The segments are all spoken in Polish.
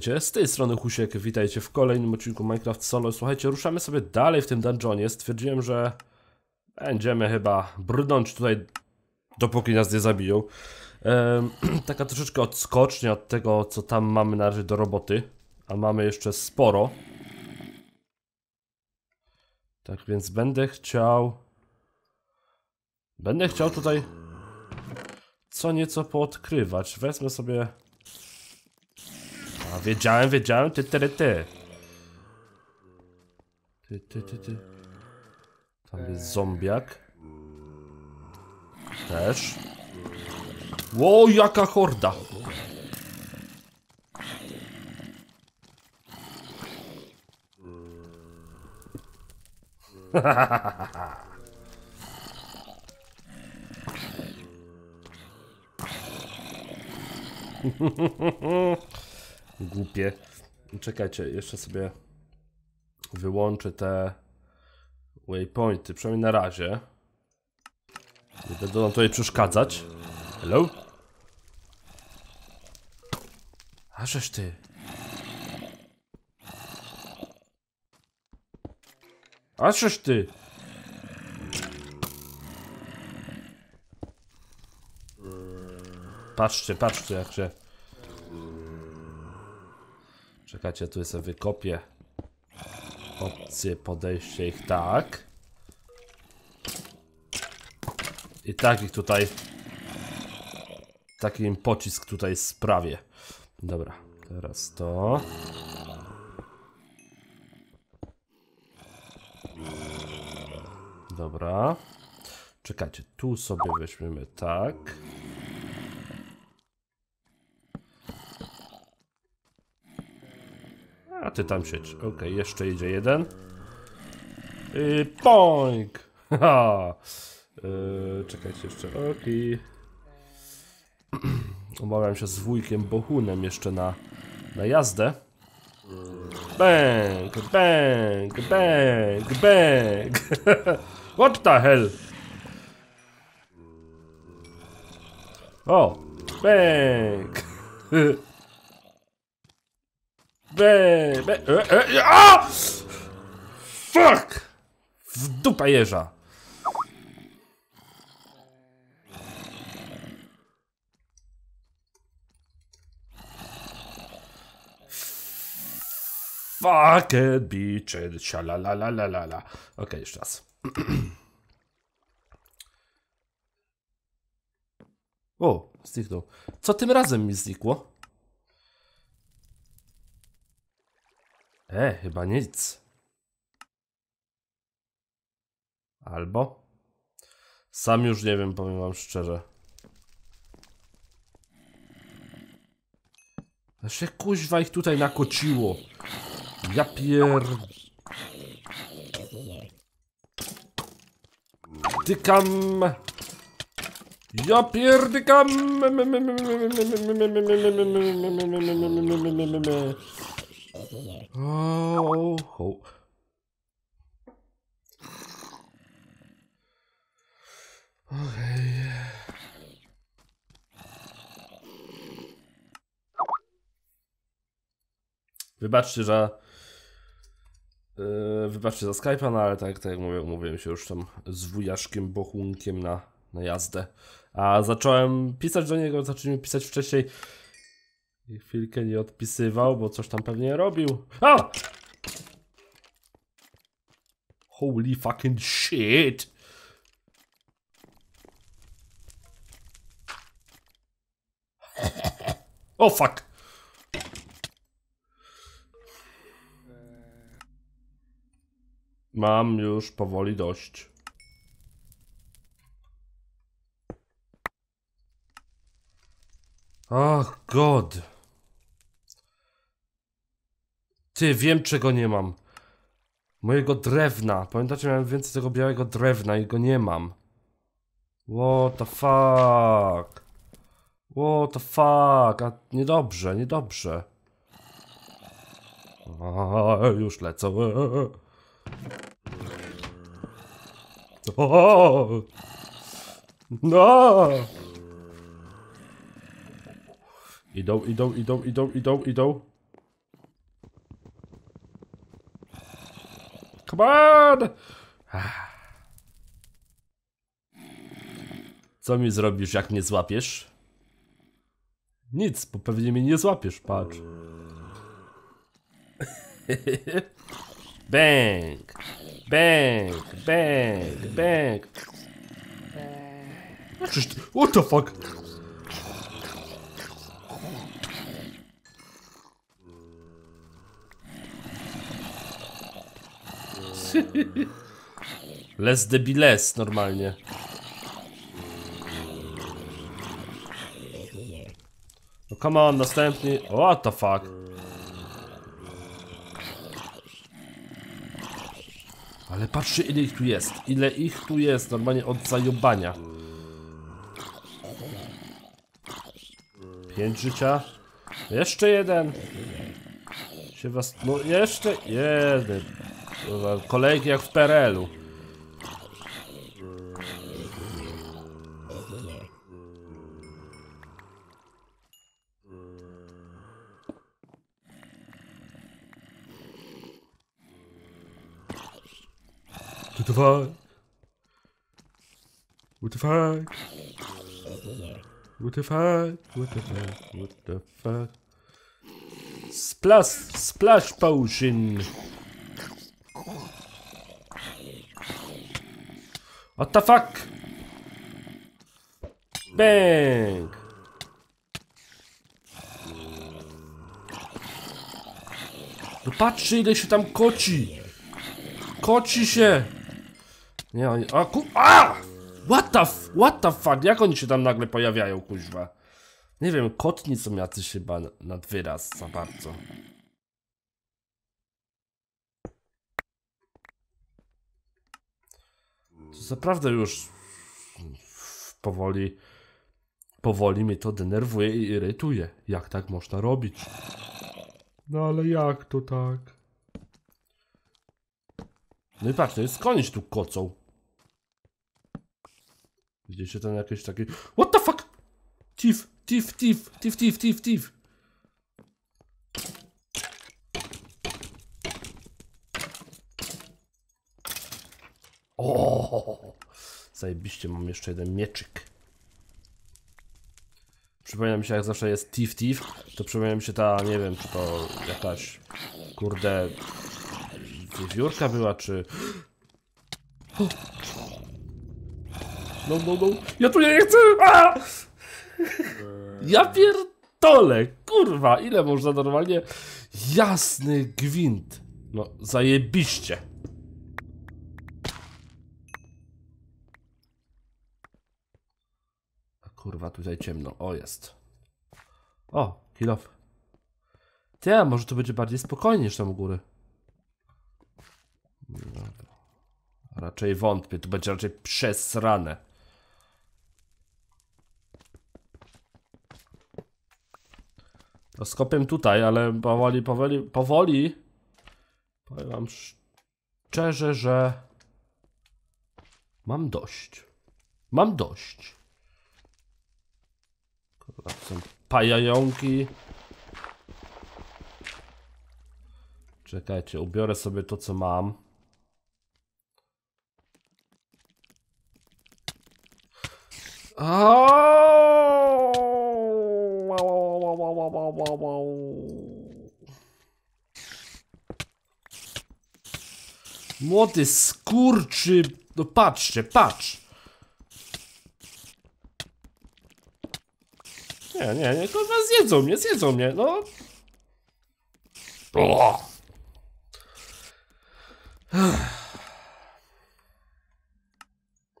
Witajcie, z tej strony Husiek, witajcie w kolejnym odcinku Minecraft Solo. Słuchajcie, ruszamy sobie dalej w tym dungeonie. Stwierdziłem, że będziemy chyba brnąć tutaj, dopóki nas nie zabiją. Ehm, taka troszeczkę odskocznia od tego, co tam mamy na razie do roboty, a mamy jeszcze sporo. Tak więc będę chciał... Będę chciał tutaj co nieco poodkrywać. Wezmę sobie wiedziałem, wiedziałem, ty, ty, ty. Ty, ty, ty, ty. Tam jest zombiak. Też. Ło, jaka horda. głupie. Czekajcie, jeszcze sobie wyłączę te waypointy, przynajmniej na razie. Nie będę nam tutaj przeszkadzać. Hello? Ażeż ty. Ażeż ty. Patrzcie, patrzcie jak się Czekajcie, tu sobie wykopię opcję podejście ich tak. I tak ich tutaj... Taki im pocisk tutaj sprawię. Dobra, teraz to... Dobra. Czekajcie, tu sobie weźmiemy tak. ty tam siedź. Okej, jeszcze idzie jeden. Yy, poink! Haha! Yy, czekajcie jeszcze. Okej. Okay. Umawiam się z wujkiem Bohunem jeszcze na, na jazdę. Bang! Bang! Bang! Bang! What the hell? O! Bang! Be, be, e, e, a! Fuck! W dupa jeża. Fuck it, bitch, shalalalalala. Okej, okay, jeszcze raz. o, zniknął. Co tym razem mi znikło? E, chyba nic. Albo? Sam już nie wiem, powiem wam szczerze. Znaczy kuźwa ich tutaj nakociło. Ja pier... Tykam... Ja pierdykam! Oh, oh. Wybaczcie, że yy, wybaczcie za Skype'a, no ale tak, tak jak mówię, umówiłem się już tam z wujaszkiem Bochunkiem na, na jazdę. A zacząłem pisać do niego, zacząłem pisać wcześniej. I chwilkę nie odpisywał, bo coś tam pewnie robił. A! Holy fucking shit! O oh, fuck! Mam już powoli dość. Ach, oh, God. Ty, wiem czego nie mam. Mojego drewna. Pamiętacie, miałem więcej tego białego drewna i go nie mam. What the fuck? What the fuck? A niedobrze, niedobrze. A, już lecę. O! No! Idą, idą, idą, idą, idą, idą. bad! Co mi zrobisz, jak mnie złapiesz? Nic, bo pewnie mnie nie złapiesz, patrz. bang! Bang! Bang! Bang! What the fuck? Les debiles normalnie. No come on, następny. What the fuck? Ale patrzcie ile ich tu jest. Ile ich tu jest normalnie od zajubania. Pięć życia. Jeszcze jeden. Się was... No jeszcze jeden. Kolejki jak w PRL-u. What the fuck? What the fuck? What the fuck? What the fuck? What the fuck? Splash, splash potion. What the fuck? Bang! No patrzcie ile się tam koci! Koci się! Nie, oni... A, ku... A! What the, f... What the fuck? Jak oni się tam nagle pojawiają, kuźwa? Nie wiem, kotni są jacyś chyba nad wyraz za bardzo. naprawdę już powoli, powoli mnie to denerwuje i irytuje. Jak tak można robić? No ale jak to tak? No i patrz, to jest koniec tu kocą. Widzicie ten jakiś taki... What the fuck? Thief, thief, thief, thief, thief, thief, thief. O, zajebiście, mam jeszcze jeden mieczyk. Przypomina mi się, jak zawsze jest Tif Tif, to przypomina mi się ta, nie wiem, czy to jakaś, kurde, wiewiórka była, czy... No, no, no, ja tu nie chcę! A! Ja pierdolę, kurwa, ile można normalnie... Jasny gwint! No, zajebiście! Kurwa, tutaj ciemno. O, jest. O, kill off. Ty, może to będzie bardziej spokojnie niż tam u góry. No raczej wątpię, to będzie raczej przesrane. To skopię tutaj, ale powoli, powoli, powoli. Powiem wam szczerze, że mam dość. Mam dość są pajająki. Czekajcie, ubiorę sobie to co mam. Młody skurczy... No patrzcie, patrz! Nie, nie, nie, kurwa, zjedzą mnie, zjedzą mnie, no.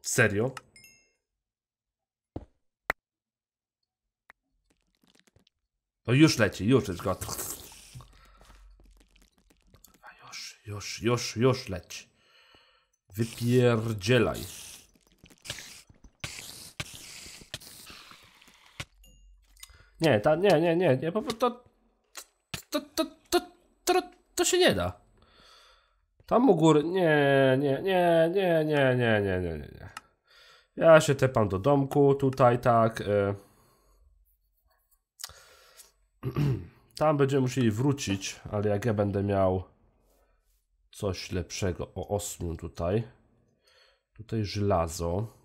Serio? No już leci, już jest go. już, już, już, już leci. Wypierdzielaj. Nie, ta, nie, nie, nie, nie, to, to, to, to, to się nie da. Tam u góry. Nie, nie, nie, nie, nie, nie, nie, nie, nie. Ja się tepam do domku, tutaj tak. Y... Tam będziemy musieli wrócić, ale jak ja będę miał coś lepszego. O, osmiu tutaj. Tutaj żelazo.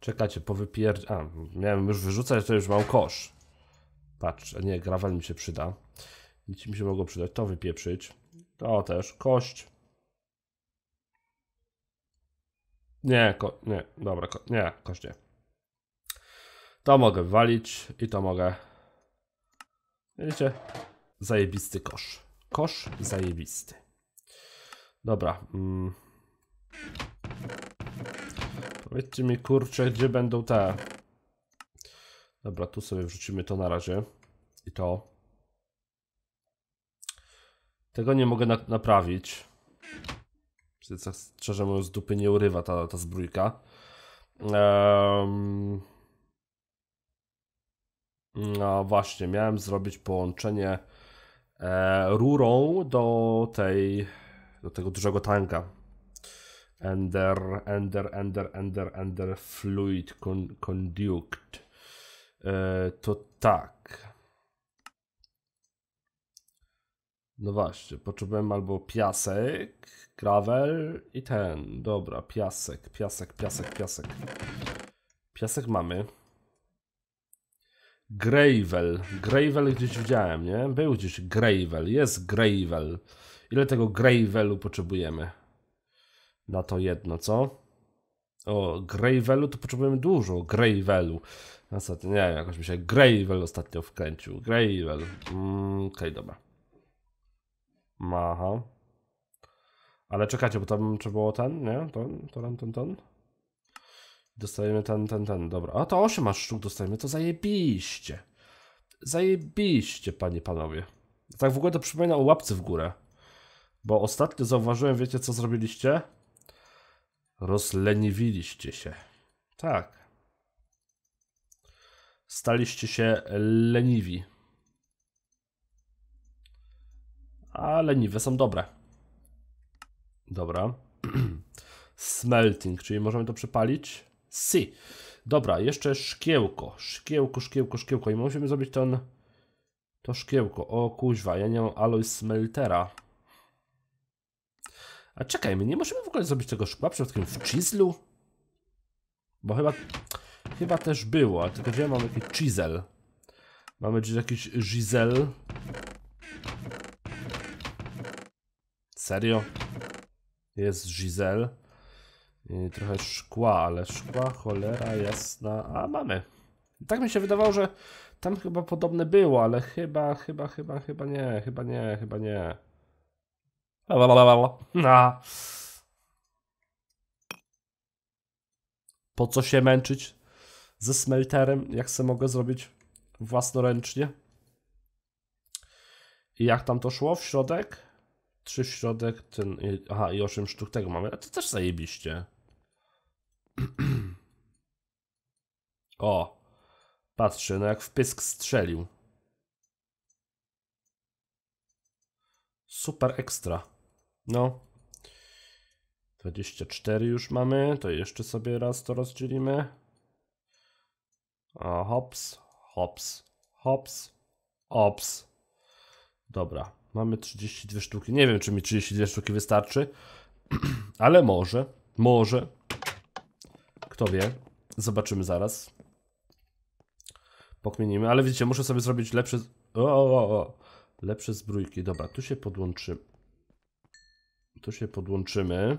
Czekajcie, powypier... A, miałem już wyrzucać, to już mam kosz. Patrz, nie, grawel mi się przyda. Nic mi się mogło przydać. To wypieprzyć. To też. Kość. Nie, ko nie, dobra, ko nie, kość nie. To mogę walić i to mogę. Widzicie? Zajebisty kosz. Kosz zajebisty. Dobra. Mm. Powiedzcie mi kurczę, gdzie będą te. Dobra, tu sobie wrzucimy to na razie. I to. Tego nie mogę na naprawić. Szczerze mówiąc, z dupy nie urywa ta, ta zbrójka. Um... No właśnie, miałem zrobić połączenie e, rurą do tej, do tego dużego tanka. Ender, Ender, Ender, Ender, Ender Fluid con, Conduct. E, to tak. No właśnie, potrzebujemy albo piasek, gravel i ten. Dobra, piasek, piasek, piasek, piasek. Piasek mamy. Gravel. Gravel gdzieś widziałem, nie? Był gdzieś gravel. Jest gravel. Ile tego gravelu potrzebujemy? na to jedno, co? O, Gravelu to potrzebujemy dużo. Gravelu. Ostatnio, nie wiem, jakoś mi się Gravel ostatnio wkręcił. Gravel. Mm, Okej, okay, dobra. Aha. Ale czekajcie, bo tam trzeba było ten, nie? Ten, ten, ten, ten. Dostajemy ten, ten, ten. Dobra. A to 8 aż sztuk dostajemy. To zajebiście. Zajebiście, panie panowie. Tak w ogóle to przypomina o łapce w górę. Bo ostatnio zauważyłem, wiecie co zrobiliście? Rozleniwiliście się. Tak. Staliście się leniwi. A leniwe są dobre. Dobra. Smelting, czyli możemy to przypalić. Si. Dobra, jeszcze szkiełko. Szkiełko, szkiełko, szkiełko. I musimy zrobić ten... To szkiełko. O kuźwa, ja nie mam alloy smeltera. A czekaj, my nie możemy w ogóle zrobić tego szkła przypadkiem w chislu? Bo chyba, chyba też było, ale tylko gdzie mamy jakiś chisel? Mamy gdzieś jakiś gizel. Serio? Jest gizel. I trochę szkła, ale szkła, cholera jasna. A mamy. tak mi się wydawało, że tam chyba podobne było, ale chyba, chyba, chyba, chyba nie, chyba nie, chyba nie. A. No. Po co się męczyć ze smelterem, jak se mogę zrobić własnoręcznie? I jak tam to szło? W środek? Trzy w środek, ten... Aha, i osiem sztuk tego mamy. A to też zajebiście. o! Patrzę, no jak w pysk strzelił. Super ekstra. No. 24 już mamy, to jeszcze sobie raz to rozdzielimy. A hops, hops, hops, hops. Dobra, mamy 32 sztuki. Nie wiem, czy mi 32 sztuki wystarczy, ale może, może. Kto wie, zobaczymy zaraz. Pokminimy, ale widzicie, muszę sobie zrobić lepsze... O, o, o. Lepsze zbrójki. Dobra, tu się podłączymy. Tu się podłączymy.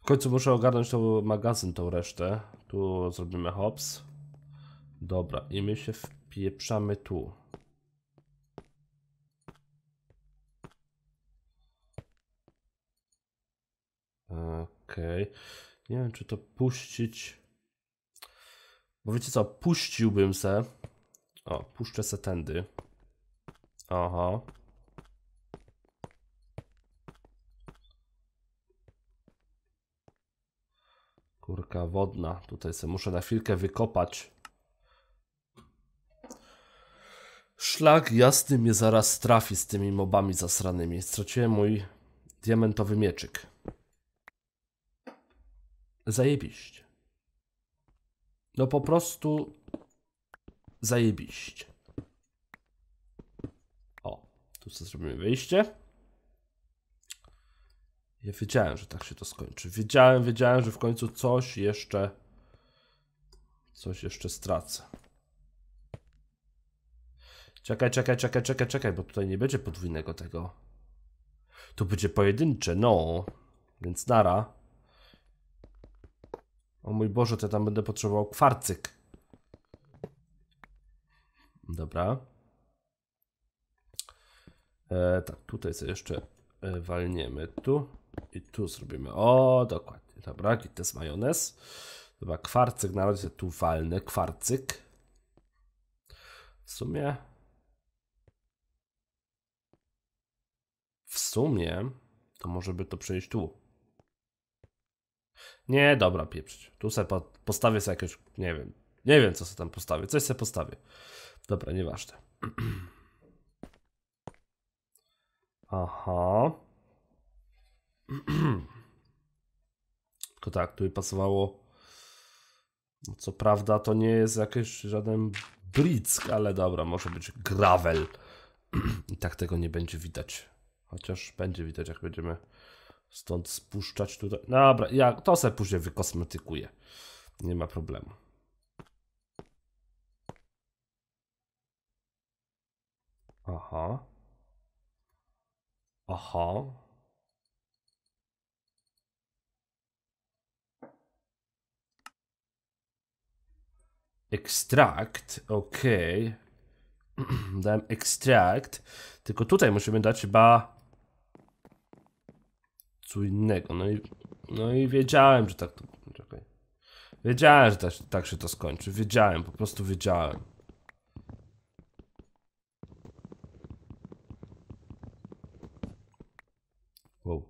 W końcu muszę ogarnąć to magazyn, tą resztę. Tu zrobimy hops. Dobra, i my się wpieprzamy tu. Okej. Okay. Nie wiem, czy to puścić. Bo wiecie co, puściłbym se. O, puszczę se tędy. Aha. Kurka wodna. Tutaj sobie muszę na chwilkę wykopać. Szlak jasny mnie zaraz trafi z tymi mobami zasranymi. Straciłem mój diamentowy mieczyk. Zajebiście. No po prostu zajebiście. O, tu sobie zrobimy wyjście. Ja wiedziałem, że tak się to skończy. Wiedziałem, wiedziałem, że w końcu coś jeszcze. Coś jeszcze stracę. Czekaj, czekaj, czekaj, czekaj, czekaj, bo tutaj nie będzie podwójnego tego. To będzie pojedyncze, no. Więc nara. O mój Boże, to ja tam będę potrzebował kwarcyk. Dobra. E, tak, tutaj sobie jeszcze e, walniemy tu. I tu zrobimy. O, dokładnie. Dobra, i to jest majonez? Chyba kwarcyk na razie tu walny. Kwarcyk. W sumie. W sumie to może by to przejść tu. Nie, dobra, pieprzyć. Tu sobie po, postawię sobie jakieś, nie wiem, nie wiem co sobie tam postawię, coś sobie postawię. Dobra, nieważne. Aha. Tylko tak, tu by pasowało. No, co prawda to nie jest jakiś żaden brick, ale dobra, może być gravel. I tak tego nie będzie widać. Chociaż będzie widać, jak będziemy stąd spuszczać tutaj. Dobra, ja to sobie później wykosmetykuję. Nie ma problemu. Aha. Aha. Extract, ok. Dałem extract. Tylko tutaj musimy dać chyba co innego. No i, no i wiedziałem, że tak to. Czekaj. Wiedziałem, że tak, tak się to skończy. Wiedziałem, po prostu wiedziałem. Wow.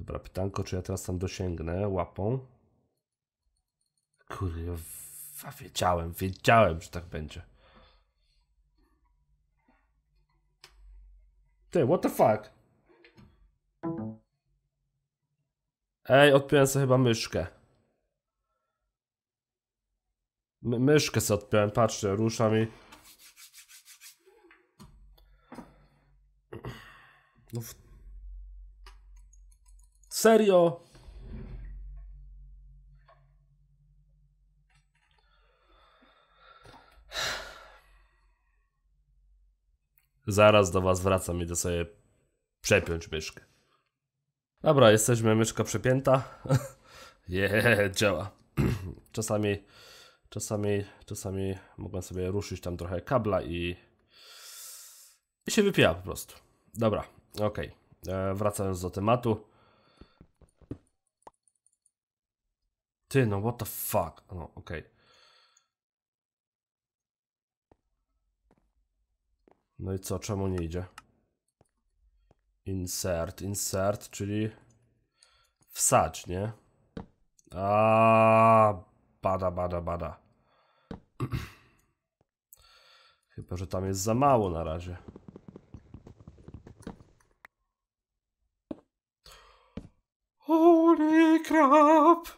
Dobra, pytanko, czy ja teraz tam dosięgnę łapą? Kurwa. A wiedziałem, wiedziałem, że tak będzie. Ty, what the fuck? Ej, odpiąłem sobie chyba myszkę. My myszkę sobie odpiąłem, patrzcie, rusza mi. No w... Serio? Zaraz do was wracam, idę sobie przepiąć myszkę. Dobra, jesteśmy, myszka przepięta. yeah, działa. czasami, czasami, czasami mogłem sobie ruszyć tam trochę kabla i, i się wypija po prostu. Dobra, ok. E, wracając do tematu. Ty, no what the fuck. No, okej. Okay. No i co, czemu nie idzie? Insert, insert, czyli wsadź, nie? A bada, bada, bada. Chyba, że tam jest za mało na razie. Holy crap!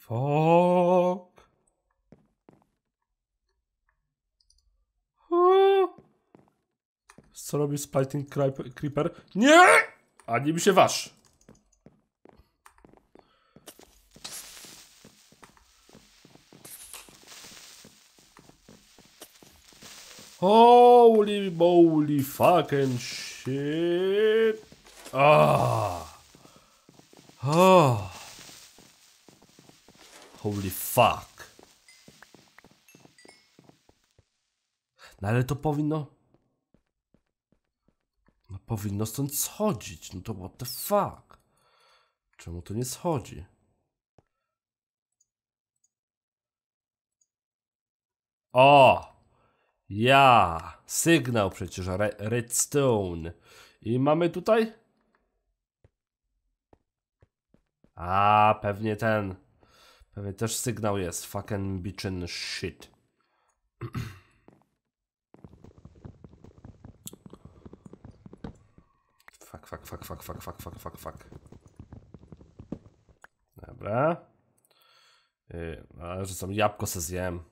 Fuck! Co robi Spiting Creeper? Nie! Ani mi się wasz. Holy moly fucking shit. Ah. Ah. Holy fuck. No ale to powinno powinno stąd schodzić. No to what the fuck? Czemu to nie schodzi? O! Ja! Sygnał przecież redstone. I mamy tutaj? A, pewnie ten. Pewnie też sygnał jest. Fucking bitchin' shit. fuck, fuck, fuck, fuck, fuck, fuck, fuck, fuck. Dobra. Yy, no, rzucam jabłko se zjem.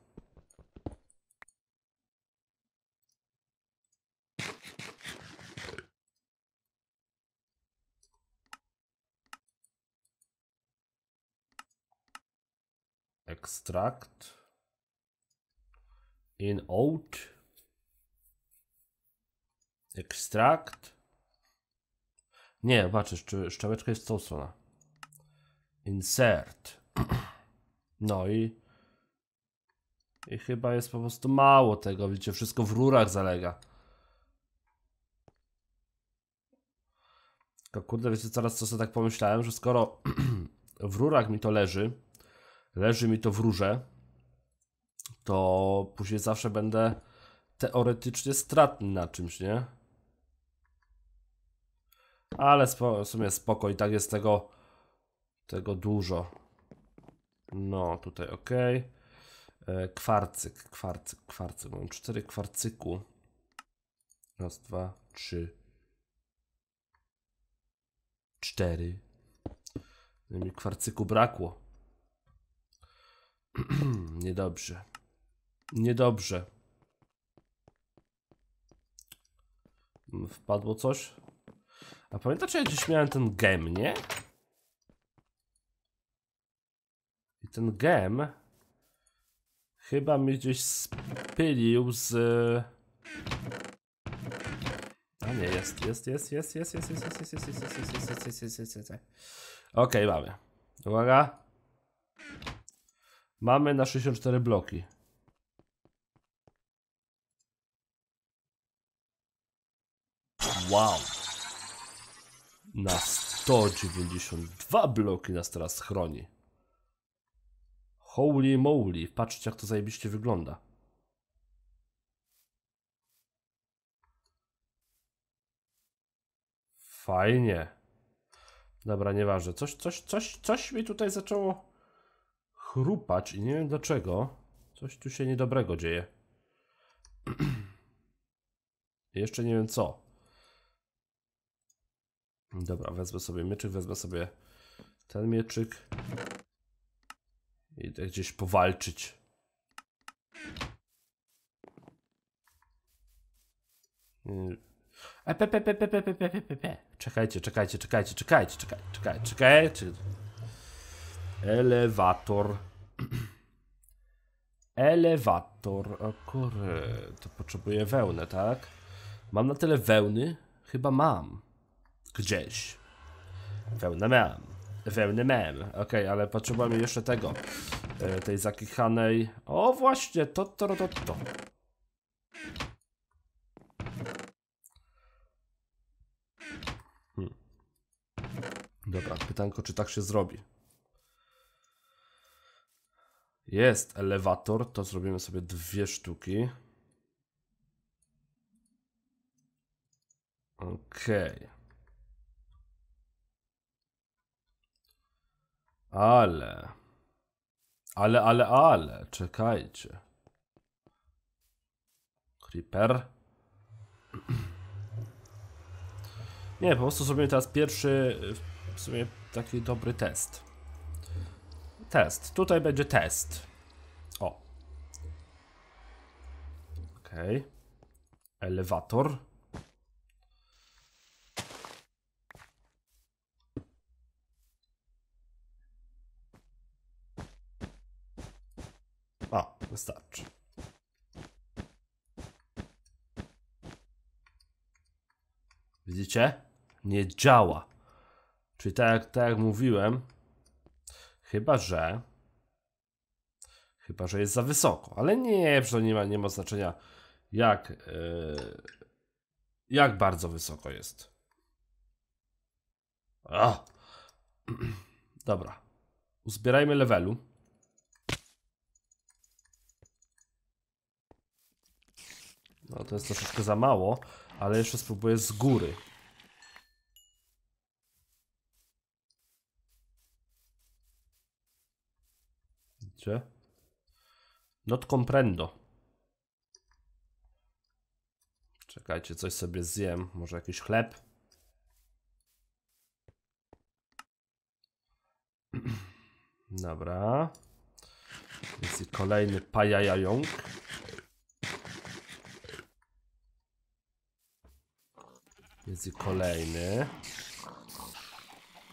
Extract in out extract nie, zobaczysz, czy szczałeczka jest w tą stronę. Insert. No i... I chyba jest po prostu mało tego, widzicie, wszystko w rurach zalega. Tylko kurde, wiecie, teraz co sobie tak pomyślałem, że skoro w rurach mi to leży, leży mi to w rurze, to później zawsze będę teoretycznie stratny na czymś, nie? Ale spo, w sumie spoko, i tak jest tego, tego dużo. No, tutaj ok. E, kwarcyk, kwarcyk, kwarcyk. Mam cztery kwarcyku. Raz, dwa, trzy, cztery. No mi kwarcyku brakło. Niedobrze. Niedobrze. Wpadło coś? A pamiętacie, czy gdzieś miałem ten gem, nie? I ten gem chyba mnie gdzieś spylił z... A nie, jest, jest, jest, jest, jest, jest, jest, jest, jest, jest, jest, jest, jest, jest, jest, jest, jest, jest, jest. jest, jest, jest, jest, jest, jest, Mamy na 64 bloki. Wow na 192 bloki nas teraz chroni. Holy moly, patrzcie jak to zajebiście wygląda. Fajnie. Dobra, nieważne. Coś, coś, coś, coś mi tutaj zaczęło chrupać i nie wiem dlaczego. Coś tu się niedobrego dzieje. Jeszcze nie wiem co. Dobra, wezmę sobie mieczyk, wezmę sobie ten mieczyk. i Idę gdzieś powalczyć. Czekajcie, czekajcie, czekajcie, czekajcie, czekajcie, czekajcie, czekajcie. Elewator. Elewator. O kurde, to potrzebuję wełnę, tak? Mam na tyle wełny? Chyba mam. Gdzieś. Wełnę mem. Wełny mem. Okej, okay, ale potrzebujemy jeszcze tego. E, tej zakichanej... O właśnie, to, to, to, to. Hmm. Dobra, pytanko, czy tak się zrobi? Jest elewator, to zrobimy sobie dwie sztuki. Okej. Okay. Ale. Ale, ale, ale. Czekajcie. Creeper. Nie, po prostu zrobimy teraz pierwszy w sumie taki dobry test. Test. Tutaj będzie test. O. Okej. Okay. Elewator. Wystarczy. Widzicie? Nie działa. Czyli tak, tak jak mówiłem, chyba że... Chyba, że jest za wysoko, ale nie, że nie ma, nie ma znaczenia jak, yy, jak bardzo wysoko jest. O! Dobra. Uzbierajmy levelu. No to jest troszeczkę za mało, ale jeszcze spróbuję z góry. Gdzie? Not comprendo. Czekajcie, coś sobie zjem. Może jakiś chleb? Dobra. Jest kolejny pajajająk. Jest kolejny.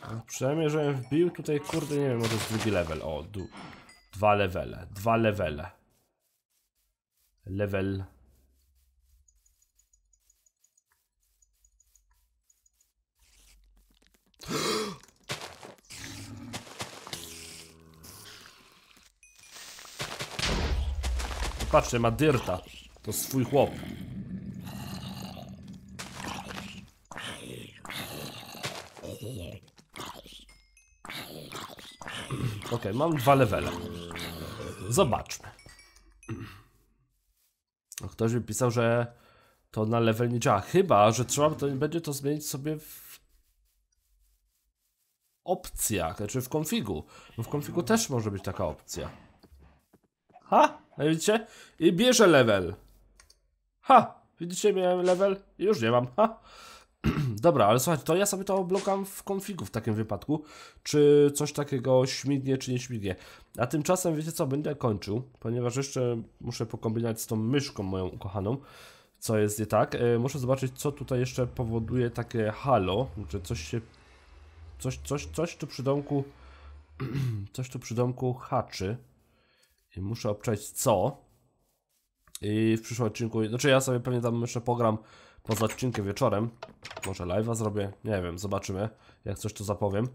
No, przynajmniej, żebym wbił tutaj, kurde, nie wiem, może jest drugi level. O, dwa levele, dwa levele. Level. Patrzcie, ma dyrta. To swój chłop. mam dwa levele. Zobaczmy. No, ktoś mi pisał, że to na level nie działa. Chyba, że trzeba to, będzie to zmienić sobie w opcjach, znaczy w konfigu. Bo no, w konfigu też może być taka opcja. Ha! A no, widzicie? I bierze level. Ha! Widzicie, miałem level? Już nie mam. Ha! Dobra, ale słuchajcie, to ja sobie to blokam w konfigu w takim wypadku, czy coś takiego śmignie, czy nie śmignie. A tymczasem, wiecie co, będę kończył, ponieważ jeszcze muszę pokombinować z tą myszką moją ukochaną, co jest nie tak. E, muszę zobaczyć, co tutaj jeszcze powoduje takie halo, że coś się... Coś, coś, coś tu przy domku... coś tu przy domku haczy. I muszę obczać co. I w przyszłym odcinku, znaczy ja sobie pewnie tam jeszcze pogram poza odcinkiem wieczorem. Może live'a zrobię? Nie wiem, zobaczymy. Jak coś to zapowiem.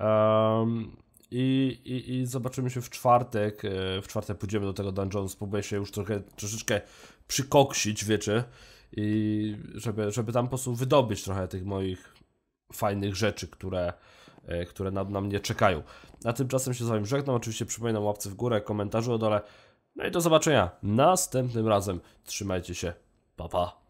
Um, i, i, i, zobaczymy się w czwartek. E, w czwartek pójdziemy do tego Dungeonu. Spróbuję się już trochę, troszeczkę przykoksić, wiecie. I żeby, żeby tam po prostu wydobyć trochę tych moich fajnych rzeczy, które, e, które na, na mnie czekają. A tymczasem się z Wami żegnam. Oczywiście przypominam łapce w górę, komentarze o dole. No i do zobaczenia następnym razem. Trzymajcie się. Pa, pa.